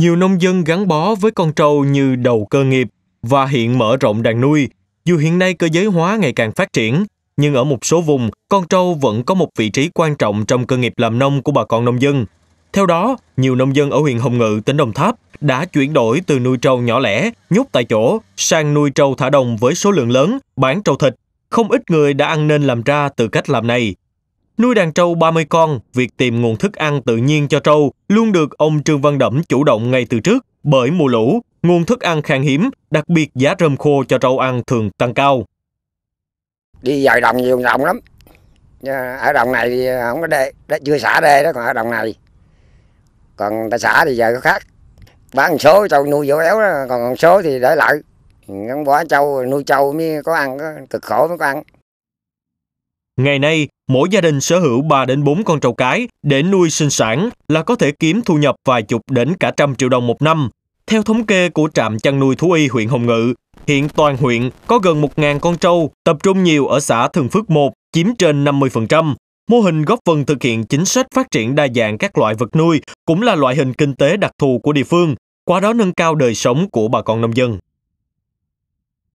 Nhiều nông dân gắn bó với con trâu như đầu cơ nghiệp và hiện mở rộng đàn nuôi. Dù hiện nay cơ giới hóa ngày càng phát triển, nhưng ở một số vùng, con trâu vẫn có một vị trí quan trọng trong cơ nghiệp làm nông của bà con nông dân. Theo đó, nhiều nông dân ở huyện Hồng Ngự, tỉnh Đồng Tháp đã chuyển đổi từ nuôi trâu nhỏ lẻ, nhốt tại chỗ, sang nuôi trâu thả đồng với số lượng lớn, bán trâu thịt. Không ít người đã ăn nên làm ra từ cách làm này. Nuôi đàn trâu 30 con, việc tìm nguồn thức ăn tự nhiên cho trâu luôn được ông Trương Văn Đẫm chủ động ngay từ trước bởi mùa lũ, nguồn thức ăn khan hiếm, đặc biệt giá rơm khô cho trâu ăn thường tăng cao. Đi dời đồng nhiều đồng lắm. Ở đồng này thì không có đê, đó, chưa xả đê đó, còn ở đồng này. Còn ta xả thì giờ có khác. Bán số trâu nuôi vô éo đó, còn số thì để lại. gắn bỏ trâu, nuôi trâu mới có ăn, cực khổ mới có ăn. Ngày nay, mỗi gia đình sở hữu 3 đến 4 con trâu cái để nuôi sinh sản là có thể kiếm thu nhập vài chục đến cả trăm triệu đồng một năm. Theo thống kê của trạm chăn nuôi thú y huyện Hồng Ngự, hiện toàn huyện có gần 1.000 con trâu, tập trung nhiều ở xã Thường Phước 1, chiếm trên 50%. Mô hình góp phần thực hiện chính sách phát triển đa dạng các loại vật nuôi cũng là loại hình kinh tế đặc thù của địa phương, qua đó nâng cao đời sống của bà con nông dân.